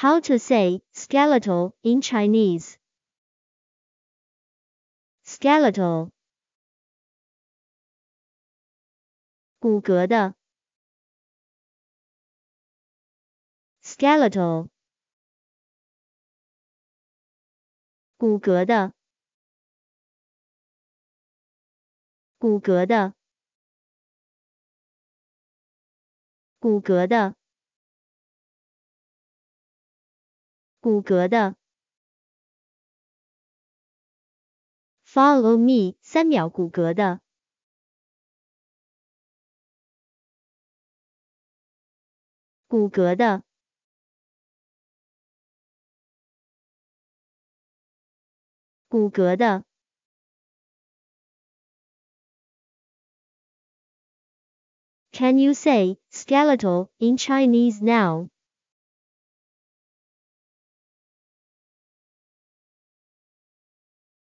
How to say skeletal in Chinese. Skeletal. 骨骼的 skeletal 骨骼的。Follow me，三秒骨骼的。骨骼的。骨骼的。Can you say "skeletal" in Chinese now?